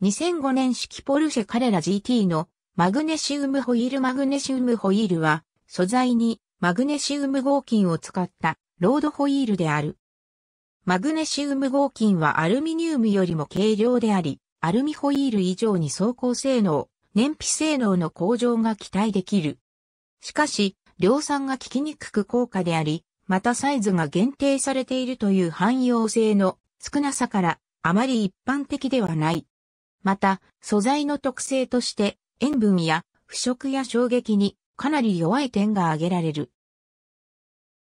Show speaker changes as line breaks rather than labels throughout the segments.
2005年式ポルシェ彼ら GT のマグネシウムホイールマグネシウムホイールは素材にマグネシウム合金を使ったロードホイールである。マグネシウム合金はアルミニウムよりも軽量であり、アルミホイール以上に走行性能、燃費性能の向上が期待できる。しかし、量産が効きにくく効果であり、またサイズが限定されているという汎用性の少なさから、あまり一般的ではない。また、素材の特性として、塩分や腐食や衝撃にかなり弱い点が挙げられる。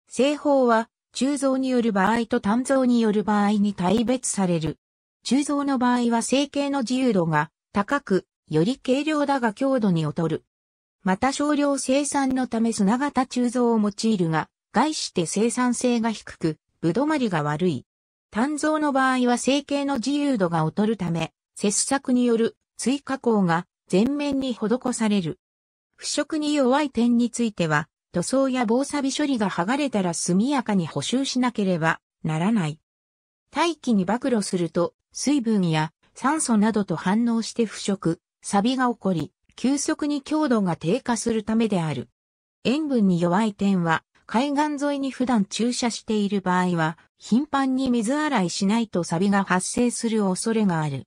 製法は、鋳造による場合と単造による場合に対別される。鋳造の場合は成形の自由度が高く、より軽量だが強度に劣る。また少量生産のため砂型鋳造を用いるが、概して生産性が低く、ぶどまりが悪い。単造の場合は成形の自由度が劣るため、切削による追加工が全面に施される。腐食に弱い点については、塗装や防錆処理が剥がれたら速やかに補修しなければならない。大気に暴露すると、水分や酸素などと反応して腐食、錆が起こり、急速に強度が低下するためである。塩分に弱い点は、海岸沿いに普段駐車している場合は、頻繁に水洗いしないと錆が発生する恐れがある。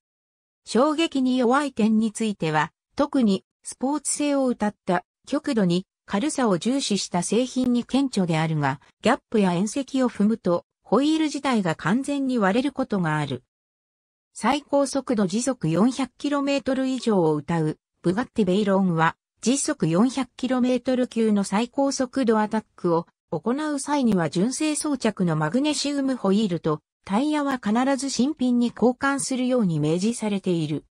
衝撃に弱い点については、特にスポーツ性を謳った極度に軽さを重視した製品に顕著であるが、ギャップや縁石を踏むと、ホイール自体が完全に割れることがある。最高速度時速 400km 以上を謳う、ブガッティベイロンは、時速 400km 級の最高速度アタックを行う際には純正装着のマグネシウムホイールとタイヤは必ず新品に交換するように明示されている。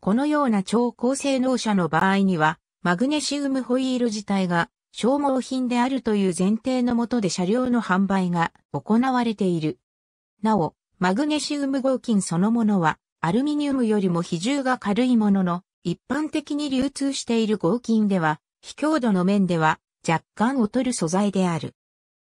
このような超高性能車の場合には、マグネシウムホイール自体が消耗品であるという前提のもとで車両の販売が行われている。なお、マグネシウム合金そのものは、アルミニウムよりも比重が軽いものの、一般的に流通している合金では、非強度の面では若干劣る素材である。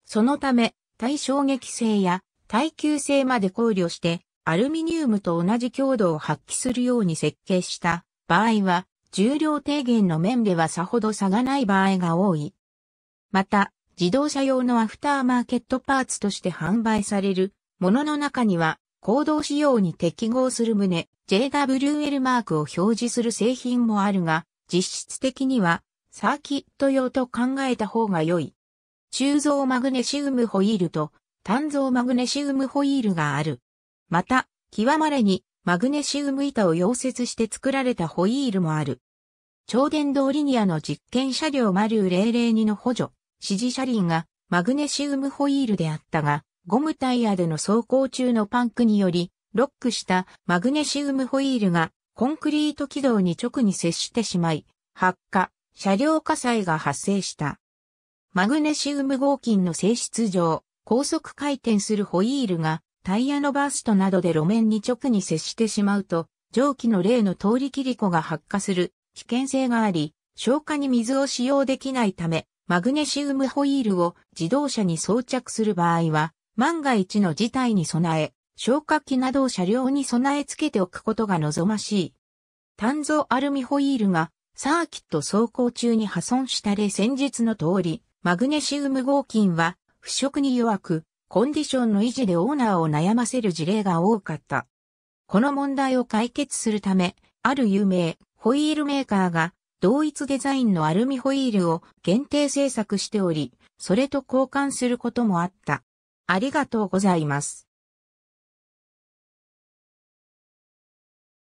そのため、耐衝撃性や耐久性まで考慮して、アルミニウムと同じ強度を発揮するように設計した場合は、重量低減の面ではさほど差がない場合が多い。また、自動車用のアフターマーケットパーツとして販売されるものの中には、行動仕様に適合する旨 JWL マークを表示する製品もあるが、実質的にはサーキット用と考えた方が良い。鋳造マグネシウムホイールと単造マグネシウムホイールがある。また、極まれにマグネシウム板を溶接して作られたホイールもある。超電導リニアの実験車両マリュー002の補助、指示車輪がマグネシウムホイールであったが、ゴムタイヤでの走行中のパンクにより、ロックしたマグネシウムホイールがコンクリート軌道に直に接してしまい、発火、車両火災が発生した。マグネシウム合金の性質上、高速回転するホイールがタイヤのバーストなどで路面に直に接してしまうと、蒸気の例の通り切り子が発火する危険性があり、消火に水を使用できないため、マグネシウムホイールを自動車に装着する場合は、万が一の事態に備え、消火器などを車両に備え付けておくことが望ましい。炭造アルミホイールがサーキット走行中に破損した例先日の通り、マグネシウム合金は腐食に弱く、コンディションの維持でオーナーを悩ませる事例が多かった。この問題を解決するため、ある有名ホイールメーカーが同一デザインのアルミホイールを限定制作しており、それと交換することもあった。ありがとうございます。